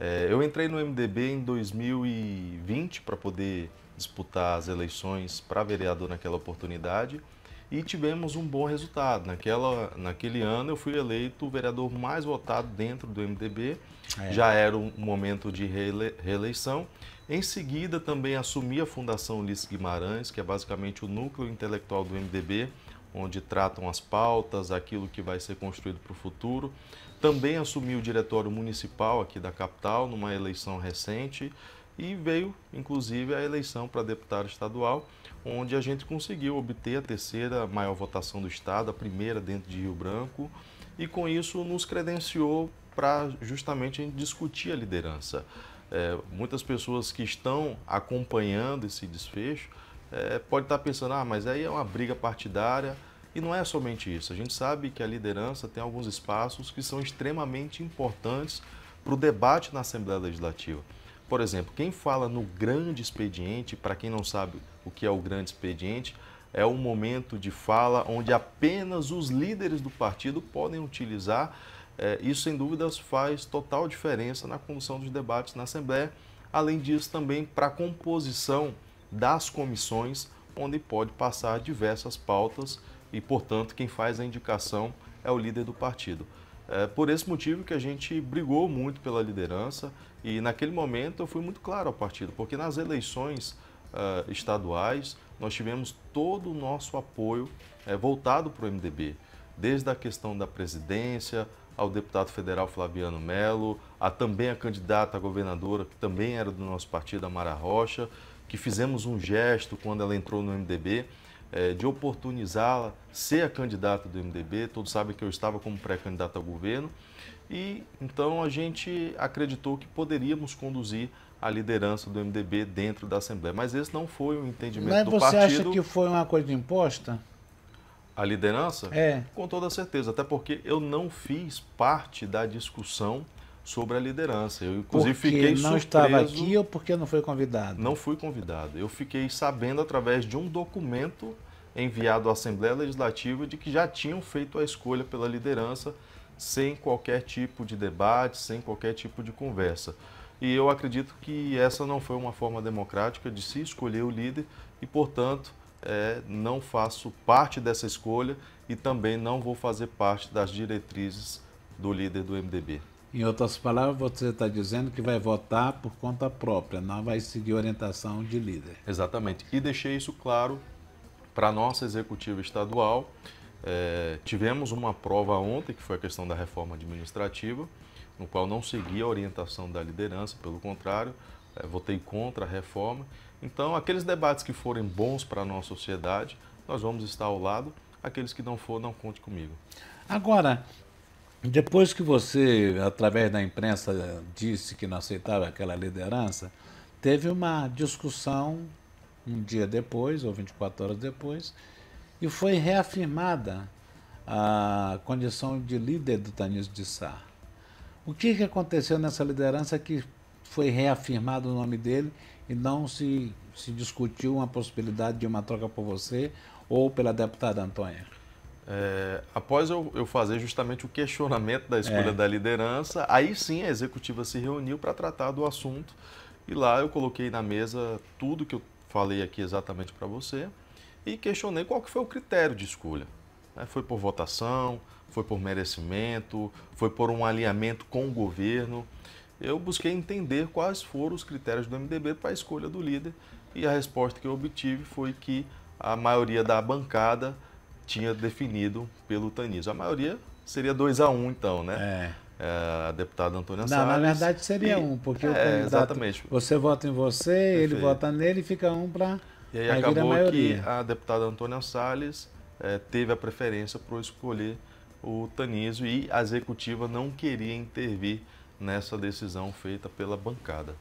É, eu entrei no MDB em 2020 para poder disputar as eleições para vereador naquela oportunidade e tivemos um bom resultado. Naquela, naquele ano eu fui eleito o vereador mais votado dentro do MDB, é. já era um momento de reele, reeleição. Em seguida também assumi a Fundação Ulisses Guimarães, que é basicamente o núcleo intelectual do MDB, onde tratam as pautas, aquilo que vai ser construído para o futuro. Também assumiu o diretório municipal aqui da capital numa eleição recente e veio inclusive a eleição para deputado estadual, onde a gente conseguiu obter a terceira maior votação do estado, a primeira dentro de Rio Branco, e com isso nos credenciou para justamente discutir a liderança. É, muitas pessoas que estão acompanhando esse desfecho é, pode estar tá pensando, ah, mas aí é uma briga partidária. E não é somente isso. A gente sabe que a liderança tem alguns espaços que são extremamente importantes para o debate na Assembleia Legislativa. Por exemplo, quem fala no grande expediente, para quem não sabe o que é o grande expediente, é um momento de fala onde apenas os líderes do partido podem utilizar. É, isso, sem dúvidas, faz total diferença na condução dos debates na Assembleia. Além disso, também para a composição das comissões, onde pode passar diversas pautas e, portanto, quem faz a indicação é o líder do partido. É por esse motivo que a gente brigou muito pela liderança e, naquele momento, eu fui muito claro ao partido, porque nas eleições uh, estaduais nós tivemos todo o nosso apoio uh, voltado para o MDB, desde a questão da presidência, ao deputado federal Flaviano Melo, a também a candidata a governadora, que também era do nosso partido, Amara Rocha, que fizemos um gesto quando ela entrou no MDB, é, de oportunizá-la ser a candidata do MDB. Todos sabem que eu estava como pré-candidato ao governo. E então a gente acreditou que poderíamos conduzir a liderança do MDB dentro da Assembleia. Mas esse não foi o entendimento Mas do partido. Mas você acha que foi uma coisa imposta? A liderança? É. Com toda certeza, até porque eu não fiz parte da discussão sobre a liderança. Eu, inclusive, porque fiquei não surpreso. estava aqui ou porque não foi convidado? Não fui convidado. Eu fiquei sabendo através de um documento enviado à Assembleia Legislativa de que já tinham feito a escolha pela liderança sem qualquer tipo de debate, sem qualquer tipo de conversa. E eu acredito que essa não foi uma forma democrática de se escolher o líder e, portanto, é, não faço parte dessa escolha e também não vou fazer parte das diretrizes do líder do MDB. Em outras palavras, você está dizendo que vai votar por conta própria, não vai seguir orientação de líder. Exatamente. E deixei isso claro para a nossa executiva estadual. É, tivemos uma prova ontem, que foi a questão da reforma administrativa, no qual não segui a orientação da liderança, pelo contrário, é, votei contra a reforma. Então, aqueles debates que forem bons para a nossa sociedade, nós vamos estar ao lado. Aqueles que não for, não conte comigo. Agora, depois que você, através da imprensa, disse que não aceitava aquela liderança, teve uma discussão um dia depois, ou 24 horas depois, e foi reafirmada a condição de líder do Tanísio de Sá. O que, que aconteceu nessa liderança que foi reafirmado o nome dele e não se, se discutiu uma possibilidade de uma troca por você ou pela deputada Antônia? É, após eu, eu, fazer justamente o questionamento da escolha é. da liderança, aí sim a executiva se reuniu para tratar do assunto e lá eu coloquei na mesa tudo que eu falei aqui exatamente para você e questionei qual que foi o critério de escolha. Né? Foi por votação, foi por merecimento, foi por um alinhamento com o governo. Eu busquei entender quais foram os critérios do MDB para a escolha do líder e a resposta que eu obtive foi que a maioria da bancada tinha definido pelo Tanísio. A maioria seria 2 a 1 um, então, né? É. É, a deputada Antônia Não, Salles. na verdade seria e, um, porque o é, Exatamente. Você vota em você, Perfeito. ele vota nele, fica um para. E aí, aí acabou a que a deputada Antônia Salles é, teve a preferência para escolher o Tanísio e a executiva não queria intervir nessa decisão feita pela bancada.